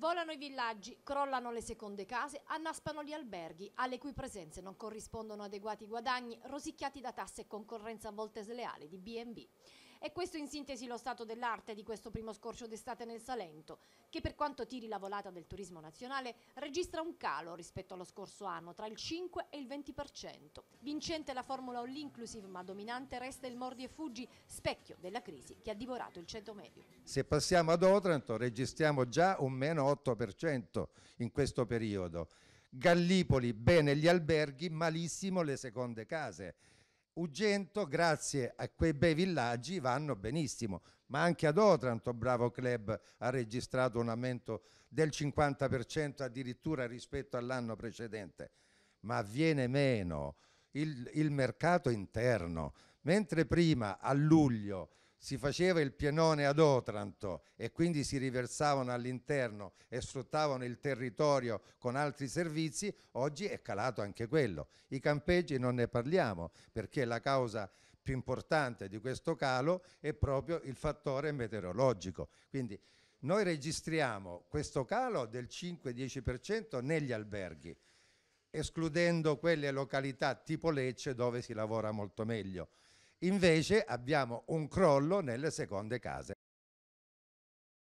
Volano i villaggi, crollano le seconde case, annaspano gli alberghi, alle cui presenze non corrispondono adeguati guadagni, rosicchiati da tasse e concorrenza a volte sleale di B&B. È questo in sintesi lo stato dell'arte di questo primo scorcio d'estate nel Salento, che per quanto tiri la volata del turismo nazionale registra un calo rispetto allo scorso anno tra il 5 e il 20%. Vincente la formula all inclusive ma dominante resta il mordi e fuggi, specchio della crisi che ha divorato il centro medio. Se passiamo ad Otranto registriamo già un meno 8% in questo periodo. Gallipoli bene gli alberghi, malissimo le seconde case. Ugento, grazie a quei bei villaggi, vanno benissimo, ma anche ad Otranto Bravo Club ha registrato un aumento del 50% addirittura rispetto all'anno precedente, ma viene meno il, il mercato interno. Mentre prima a luglio si faceva il pienone ad Otranto e quindi si riversavano all'interno e sfruttavano il territorio con altri servizi, oggi è calato anche quello. I campeggi non ne parliamo perché la causa più importante di questo calo è proprio il fattore meteorologico. Quindi noi registriamo questo calo del 5-10% negli alberghi, escludendo quelle località tipo Lecce dove si lavora molto meglio Invece abbiamo un crollo nelle seconde case.